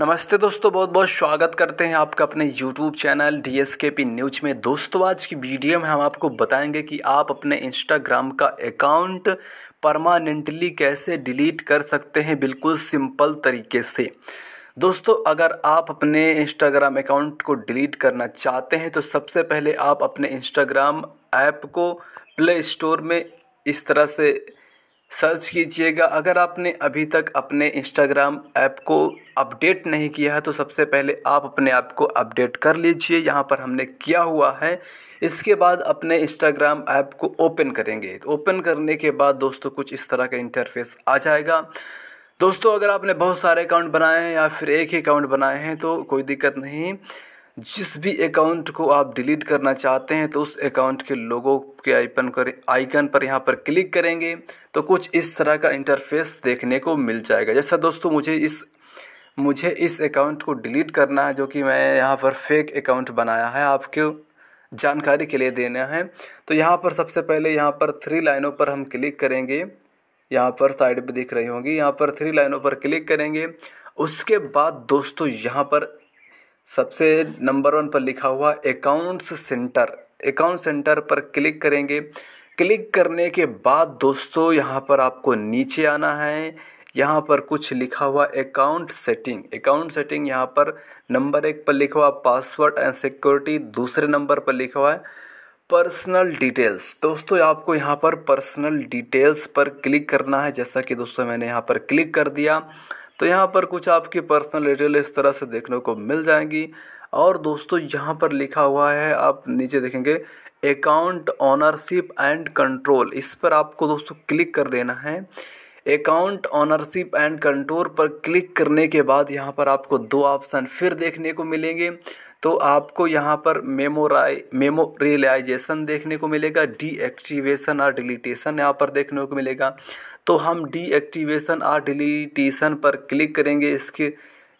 नमस्ते दोस्तों बहुत बहुत स्वागत करते हैं आपका अपने YouTube channel D S K P news में दोस्तों आज की वीडियो में हम आपको बताएंगे कि आप अपने इंस्टाग्राम का अकाउंट परमानेंटली कैसे डिलीट कर सकते हैं बिल्कुल सिंपल तरीके से दोस्तों अगर आप अपने इंस्टाग्राम अकाउंट को डिलीट करना चाहते हैं तो सबसे पहले आप अपने इंस्टाग्राम ऐप को प्ले स्टोर में इस तरह से सर्च कीजिएगा अगर आपने अभी तक अपने इंस्टाग्राम ऐप को अपडेट नहीं किया है तो सबसे पहले आप अपने ऐप को अपडेट कर लीजिए यहाँ पर हमने किया हुआ है इसके बाद अपने इंस्टाग्राम ऐप को ओपन करेंगे तो ओपन करने के बाद दोस्तों कुछ इस तरह का इंटरफेस आ जाएगा दोस्तों अगर आपने बहुत सारे अकाउंट बनाए हैं या फिर एक ही अकाउंट बनाए हैं तो कोई दिक्कत नहीं जिस भी अकाउंट को आप डिलीट करना चाहते हैं तो उस अकाउंट के लोगों के आइकन कर आइकन पर यहाँ पर क्लिक करेंगे तो कुछ इस तरह का इंटरफेस देखने को मिल जाएगा जैसा दोस्तों मुझे इस मुझे इस अकाउंट को डिलीट करना है जो कि मैं यहाँ पर फेक अकाउंट बनाया है आपके जानकारी के लिए देना है तो यहाँ पर सबसे पहले यहाँ पर थ्री लाइनों पर हम क्लिक करेंगे यहाँ पर साइड पर दिख रही होंगी यहाँ पर थ्री लाइनों पर क्लिक करेंगे उसके बाद दोस्तों यहाँ पर सबसे नंबर वन पर लिखा हुआ अकाउंट्स सेंटर अकाउंट सेंटर पर क्लिक करेंगे क्लिक करने के बाद दोस्तों यहाँ पर आपको नीचे आना है यहाँ पर कुछ लिखा हुआ अकाउंट सेटिंग अकाउंट सेटिंग यहाँ पर नंबर एक पर लिखा हुआ पासवर्ड एंड सिक्योरिटी दूसरे नंबर पर लिखा हुआ है पर्सनल डिटेल्स दोस्तों आपको यहाँ पर पर्सनल डिटेल्स पर क्लिक करना है जैसा कि दोस्तों मैंने यहाँ पर क्लिक कर दिया तो यहाँ पर कुछ आपकी पर्सनल डिटेल इस तरह से देखने को मिल जाएंगी और दोस्तों यहाँ पर लिखा हुआ है आप नीचे देखेंगे अकाउंट ऑनरशिप एंड कंट्रोल इस पर आपको दोस्तों क्लिक कर देना है अकाउंट ऑनरशिप एंड कंट्रोल पर क्लिक करने के बाद यहाँ पर आपको दो ऑप्शन फिर देखने को मिलेंगे तो आपको यहाँ पर मेमोराइ मेमोरियलाइजेशन देखने को मिलेगा डीएक्टिवेशन और डिलीटेशन यहाँ पर देखने को मिलेगा तो हम डीएक्टिवेशन और डिलीटेशन पर क्लिक करेंगे इसके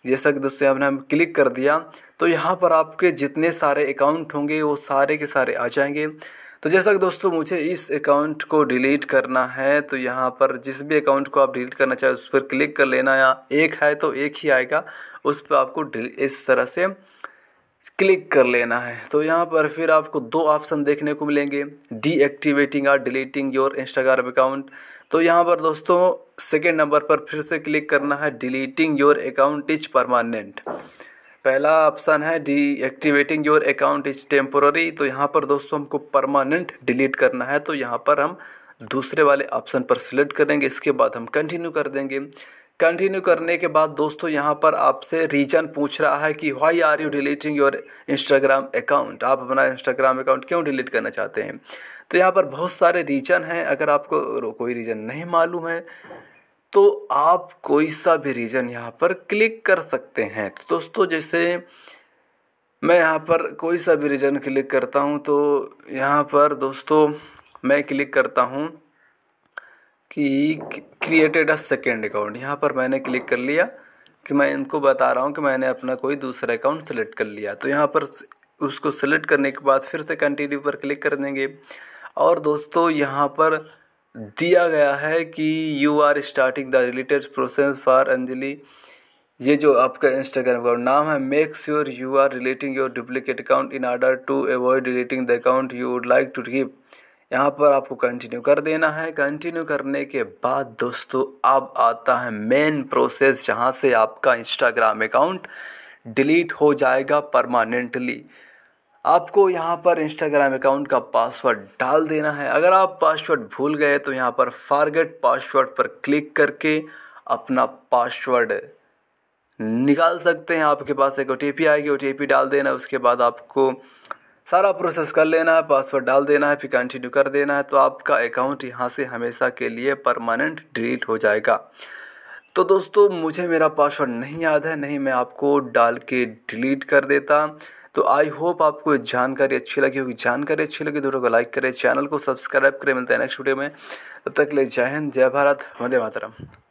जैसा कि दोस्तों हमने हम क्लिक कर दिया तो यहाँ पर आपके जितने सारे अकाउंट होंगे वो सारे के सारे आ जाएंगे तो जैसा कि दोस्तों मुझे इस अकाउंट को डिलीट करना है तो यहाँ पर जिस भी अकाउंट को आप डिलीट करना चाहे उस पर क्लिक कर लेना या एक है तो एक ही आएगा उस पर आपको इस तरह से क्लिक कर लेना है तो यहाँ पर फिर आपको दो ऑप्शन देखने को मिलेंगे डीएक्टिवेटिंग और डिलीटिंग योर इंस्टाग्राम अकाउंट तो यहाँ पर दोस्तों सेकेंड नंबर पर फिर से क्लिक करना है deleting your account is permanent पहला ऑप्शन है deactivating your account is temporary तो यहाँ पर दोस्तों हमको परमानेंट डिलीट करना है तो यहाँ पर हम दूसरे वाले ऑप्शन पर सिलेक्ट करेंगे इसके बाद हम कंटिन्यू कर देंगे कंटिन्यू करने के बाद दोस्तों यहाँ पर आपसे रीजन पूछ रहा है कि why are you deleting your Instagram account आप अपना इंस्टाग्राम अकाउंट क्यों डिलीट करना चाहते हैं तो यहाँ पर बहुत सारे रीजन हैं अगर आपको कोई रीजन नहीं मालूम है तो आप कोई सा भी रीजन यहाँ पर क्लिक कर सकते हैं तो दोस्तों जैसे मैं यहाँ पर कोई सा भी रीजन क्लिक करता हूँ तो यहाँ पर दोस्तों मैं क्लिक करता हूँ कि क्रिएटेड अ सेकेंड अकाउंट यहाँ पर मैंने क्लिक कर लिया कि मैं इनको बता रहा हूँ कि मैंने अपना कोई दूसरा अकाउंट सेलेक्ट कर लिया तो यहाँ पर उसको सेलेक्ट करने के बाद फिर से कंटिन्यू पर क्लिक कर देंगे और दोस्तों यहाँ पर दिया गया है कि you are starting the related process for Anjali ये जो आपका इंस्टाग्राम अकाउंट नाम है make sure you are relating your duplicate account in order to avoid relating the account you would like to give यहाँ पर आपको कंटिन्यू कर देना है कंटिन्यू करने के बाद दोस्तों अब आता है मेन प्रोसेस जहाँ से आपका इंस्टाग्राम अकाउंट डिलीट हो जाएगा परमानेंटली आपको यहाँ पर इंस्टाग्राम अकाउंट का पासवर्ड डाल देना है अगर आप पासवर्ड भूल गए तो यहाँ पर फारगेट पासवर्ड पर क्लिक करके अपना पासवर्ड निकाल सकते हैं आपके पास एक ओ आएगी ओ डाल देना उसके बाद आपको सारा प्रोसेस कर लेना है पासवर्ड डाल देना है फिर कंटिन्यू कर देना है तो आपका अकाउंट यहाँ से हमेशा के लिए परमानेंट डिलीट हो जाएगा तो दोस्तों मुझे मेरा पासवर्ड नहीं याद है नहीं मैं आपको डाल के डिलीट कर देता तो आई होप आपको जानकारी अच्छी लगी होगी जानकारी अच्छी लगी वीडियो को लाइक करें चैनल को सब्सक्राइब करें मिलते हैं नेक्स्ट वीडियो में तब तक के लिए जय हिंद जय भारत वंदे मातरम